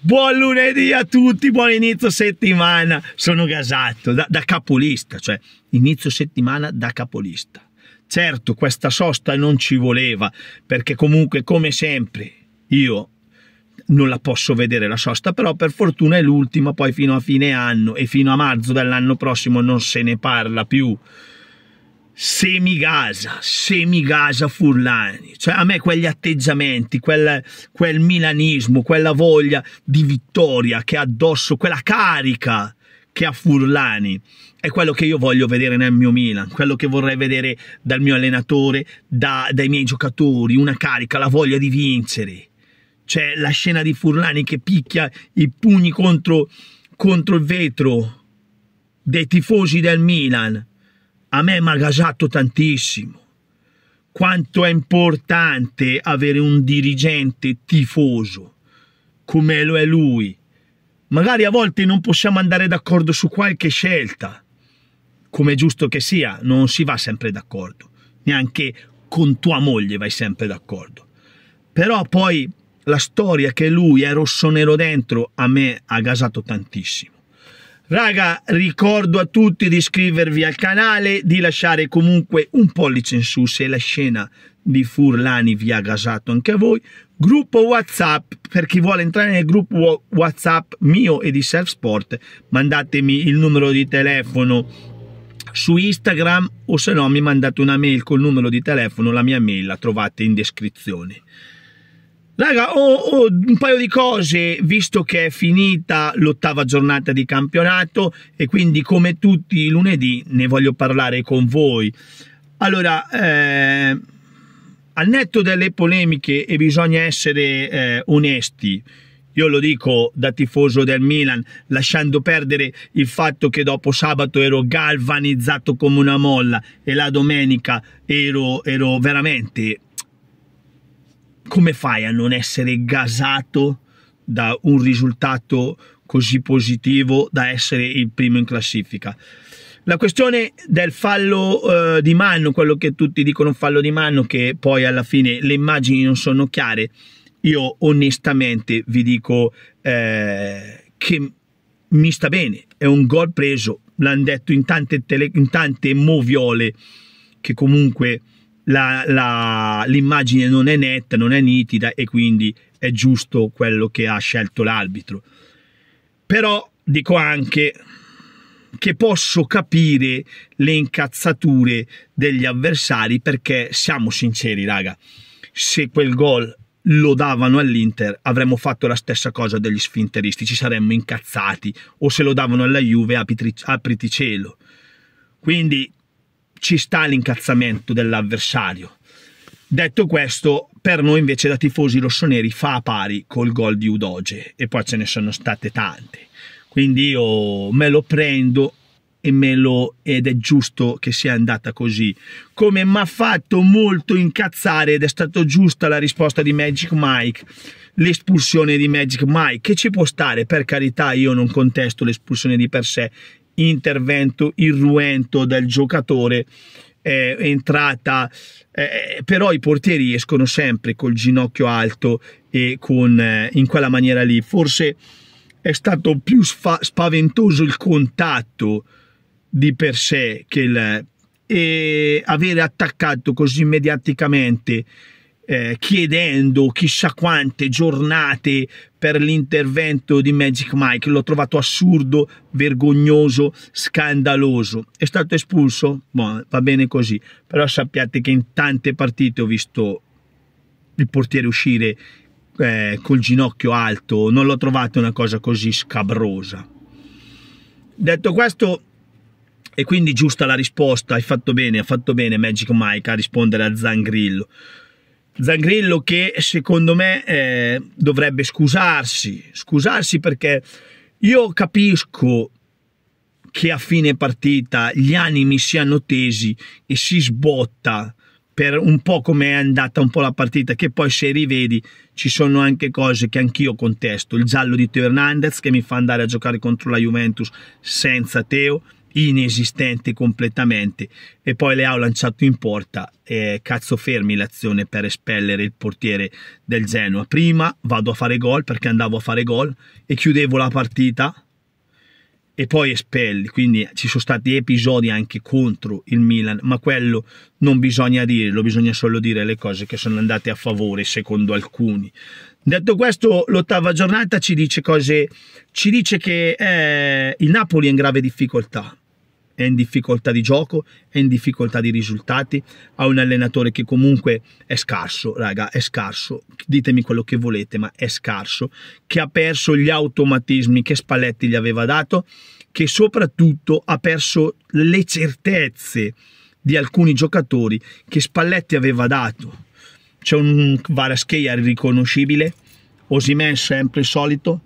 Buon lunedì a tutti, buon inizio settimana. Sono gasato da, da, capolista, cioè inizio settimana da capolista. Certo, questa sosta non ci voleva, perché comunque, come sempre, io non la posso vedere la sosta, però per fortuna è l'ultima, poi fino a fine anno e fino a marzo dell'anno prossimo non se ne parla più semigasa, semigasa Furlani, cioè a me quegli atteggiamenti, quel, quel milanismo, quella voglia di vittoria che ha addosso, quella carica che ha Furlani, è quello che io voglio vedere nel mio Milan, quello che vorrei vedere dal mio allenatore, da, dai miei giocatori, una carica, la voglia di vincere. cioè la scena di Furlani che picchia i pugni contro, contro il vetro dei tifosi del Milan a me mi ha gasato tantissimo. Quanto è importante avere un dirigente tifoso come lo è lui. Magari a volte non possiamo andare d'accordo su qualche scelta, come è giusto che sia, non si va sempre d'accordo, neanche con tua moglie vai sempre d'accordo. Però poi la storia che lui è rosso nero dentro a me ha gasato tantissimo. Raga, ricordo a tutti di iscrivervi al canale, di lasciare comunque un pollice in su se la scena di Furlani vi ha gasato anche a voi. Gruppo WhatsApp, per chi vuole entrare nel gruppo WhatsApp mio e di Self Sport, mandatemi il numero di telefono su Instagram o se no mi mandate una mail col numero di telefono, la mia mail la trovate in descrizione. Raga, ho, ho, un paio di cose, visto che è finita l'ottava giornata di campionato e quindi come tutti i lunedì ne voglio parlare con voi. Allora, eh, al netto delle polemiche e bisogna essere eh, onesti, io lo dico da tifoso del Milan, lasciando perdere il fatto che dopo sabato ero galvanizzato come una molla e la domenica ero, ero veramente come fai a non essere gasato da un risultato così positivo da essere il primo in classifica? La questione del fallo eh, di mano, quello che tutti dicono fallo di mano, che poi alla fine le immagini non sono chiare, io onestamente vi dico eh, che mi sta bene, è un gol preso, l'hanno detto in tante, tele, in tante moviole che comunque la, la, l'immagine non è netta, non è nitida e quindi è giusto quello che ha scelto l'arbitro. Però dico anche che posso capire le incazzature degli avversari perché siamo sinceri, raga, se quel gol lo davano all'Inter avremmo fatto la stessa cosa degli sfinteristi, ci saremmo incazzati o se lo davano alla Juve apriti cielo. Quindi ci sta l'incazzamento dell'avversario. Detto questo, per noi invece da tifosi rossoneri fa a pari col gol di Udoge e poi ce ne sono state tante. Quindi io me lo prendo e me lo, ed è giusto che sia andata così. Come mi ha fatto molto incazzare ed è stata giusta la risposta di Magic Mike, l'espulsione di Magic Mike, che ci può stare, per carità io non contesto l'espulsione di per sé, intervento irruento del giocatore eh, entrata eh, però i portieri escono sempre col ginocchio alto e con, eh, in quella maniera lì forse è stato più spaventoso il contatto di per sé che il eh, e avere attaccato così mediaticamente eh, chiedendo chissà quante giornate per l'intervento di Magic Mike. L'ho trovato assurdo, vergognoso, scandaloso. È stato espulso? Boh, va bene così, però sappiate che in tante partite ho visto il portiere uscire eh, col ginocchio alto, non l'ho trovato una cosa così scabrosa. Detto questo, e quindi giusta la risposta, hai fatto bene, ha fatto bene Magic Mike a rispondere a Zangrillo. Zangrillo che secondo me eh, dovrebbe scusarsi, scusarsi perché io capisco che a fine partita gli animi siano tesi e si sbotta per un po' come è andata un po' la partita, che poi se rivedi ci sono anche cose che anch'io contesto, il giallo di Teo Hernandez che mi fa andare a giocare contro la Juventus senza Teo, inesistente completamente e poi le ha lanciato in porta eh, cazzo fermi l'azione per espellere il portiere del Genoa prima vado a fare gol perché andavo a fare gol e chiudevo la partita e poi espelli, quindi ci sono stati episodi anche contro il Milan, ma quello non bisogna dirlo, bisogna solo dire le cose che sono andate a favore secondo alcuni. Detto questo, l'ottava giornata ci dice cose, ci dice che eh, il Napoli è in grave difficoltà, è in difficoltà di gioco, è in difficoltà di risultati, ha un allenatore che comunque è scarso, raga, è scarso, ditemi quello che volete, ma è scarso, che ha perso gli automatismi che Spalletti gli aveva dato, che soprattutto ha perso le certezze di alcuni giocatori che Spalletti aveva dato. C'è un Varascheia riconoscibile, Osimè sempre il solito,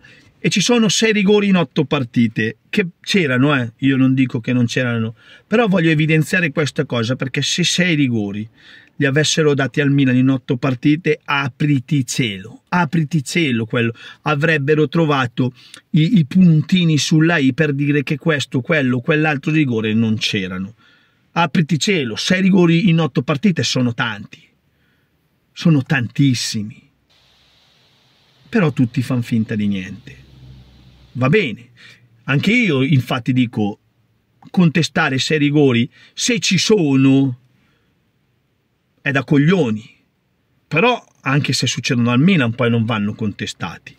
e ci sono sei rigori in otto partite che c'erano, eh? io non dico che non c'erano, però voglio evidenziare questa cosa perché se sei rigori li avessero dati al Milan in otto partite, apriti cielo, apriti cielo quello, avrebbero trovato i, i puntini sulla I per dire che questo, quello, quell'altro rigore non c'erano. Apriti cielo, sei rigori in otto partite sono tanti, sono tantissimi, però tutti fanno finta di niente va bene. Anche io infatti dico contestare se rigori, se ci sono, è da coglioni. Però anche se succedono al Milan poi non vanno contestati.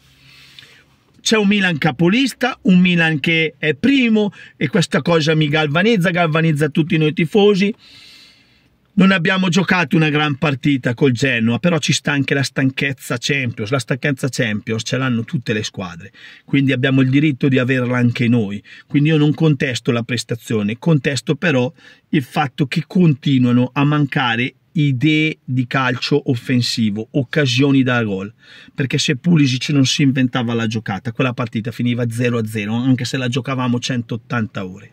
C'è un Milan capolista, un Milan che è primo e questa cosa mi galvanizza, galvanizza tutti noi tifosi. Non abbiamo giocato una gran partita col Genoa, però ci sta anche la stanchezza Champions. La stanchezza Champions ce l'hanno tutte le squadre, quindi abbiamo il diritto di averla anche noi. Quindi io non contesto la prestazione, contesto però il fatto che continuano a mancare idee di calcio offensivo, occasioni da gol, perché se Pulisic non si inventava la giocata, quella partita finiva 0-0, anche se la giocavamo 180 ore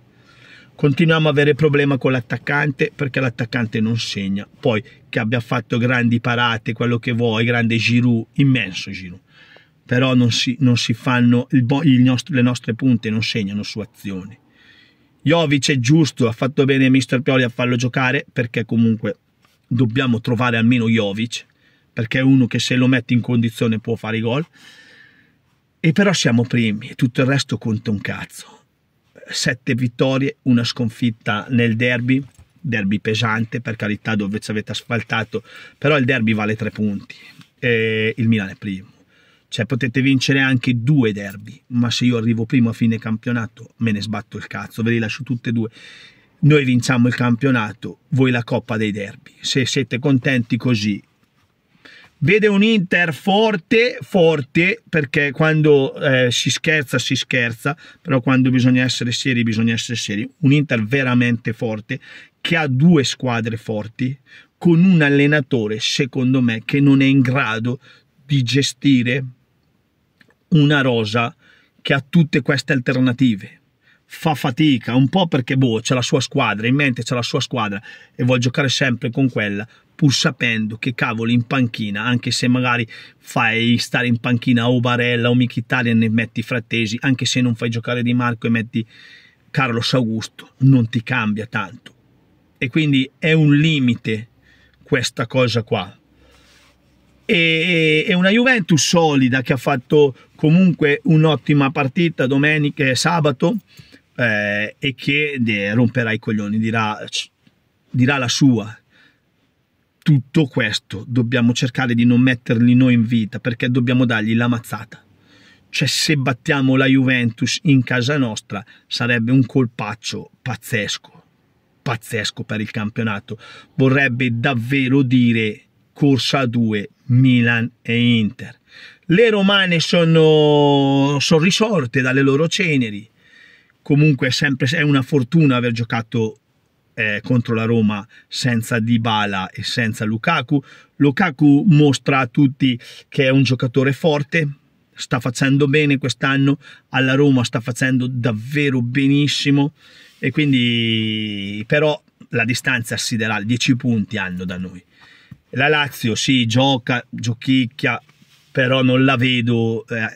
continuiamo a avere problema con l'attaccante perché l'attaccante non segna. Poi che abbia fatto grandi parate, quello che vuoi, grande Giroud, immenso Giroud. Però non si, non si fanno, il, il nostro, le nostre punte non segnano su azioni. Jovic è giusto, ha fatto bene Mister Pioli a farlo giocare perché comunque dobbiamo trovare almeno Jovic perché è uno che se lo mette in condizione può fare i gol. E però siamo primi e tutto il resto conta un cazzo sette vittorie, una sconfitta nel derby, derby pesante per carità dove ci avete asfaltato, però il derby vale tre punti e il Milan è primo. Cioè potete vincere anche due derby, ma se io arrivo primo a fine campionato me ne sbatto il cazzo, ve li lascio tutte e due noi vinciamo il campionato, voi la coppa dei derby. Se siete contenti così, vede un Inter forte, forte, perché quando eh, si scherza si scherza, però quando bisogna essere seri bisogna essere seri, un Inter veramente forte, che ha due squadre forti, con un allenatore, secondo me, che non è in grado di gestire una rosa che ha tutte queste alternative fa fatica, un po' perché boh, c'è la sua squadra, in mente c'è la sua squadra e vuol giocare sempre con quella, pur sapendo che cavolo in panchina, anche se magari fai stare in panchina o Barella o Mkhitaryan e metti Frattesi, anche se non fai giocare Di Marco e metti Carlos Augusto, non ti cambia tanto. E quindi è un limite questa cosa qua. E, e una Juventus solida che ha fatto comunque un'ottima partita domenica e sabato eh, e che romperà i coglioni, dirà, dirà la sua. Tutto questo dobbiamo cercare di non metterli noi in vita perché dobbiamo dargli la mazzata. Cioè se battiamo la Juventus in casa nostra sarebbe un colpaccio pazzesco pazzesco per il campionato. Vorrebbe davvero dire corsa 2 Milan e Inter. Le romane sono, sono risorte dalle loro ceneri comunque è, sempre, è una fortuna aver giocato eh, contro la Roma senza Dybala e senza Lukaku. Lukaku mostra a tutti che è un giocatore forte, sta facendo bene quest'anno, alla Roma sta facendo davvero benissimo e quindi però la distanza si darà 10 punti hanno da noi. La Lazio si sì, gioca, giochicchia, però non la vedo. Eh,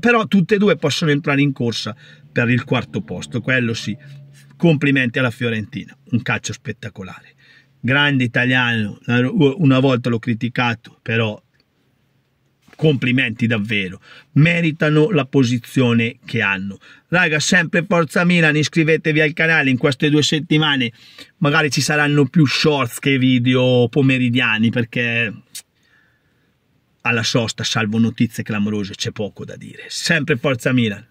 però tutte e due possono entrare in corsa per il quarto posto, quello sì. Complimenti alla Fiorentina, un calcio spettacolare. Grande italiano, una volta l'ho criticato, però complimenti davvero, meritano la posizione che hanno. Raga, sempre Forza Milan, iscrivetevi al canale, in queste due settimane magari ci saranno più shorts che video pomeridiani perché alla sosta, salvo notizie clamorose, c'è poco da dire. Sempre Forza Milan!